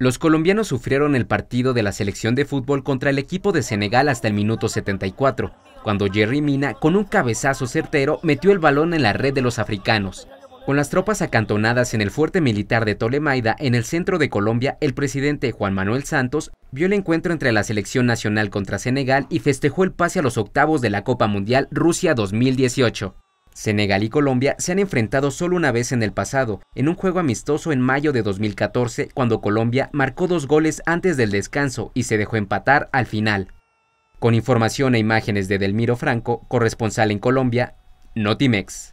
Los colombianos sufrieron el partido de la selección de fútbol contra el equipo de Senegal hasta el minuto 74, cuando Jerry Mina, con un cabezazo certero, metió el balón en la red de los africanos. Con las tropas acantonadas en el fuerte militar de Tolemaida, en el centro de Colombia, el presidente Juan Manuel Santos vio el encuentro entre la selección nacional contra Senegal y festejó el pase a los octavos de la Copa Mundial Rusia 2018. Senegal y Colombia se han enfrentado solo una vez en el pasado, en un juego amistoso en mayo de 2014, cuando Colombia marcó dos goles antes del descanso y se dejó empatar al final. Con información e imágenes de Delmiro Franco, corresponsal en Colombia, Notimex.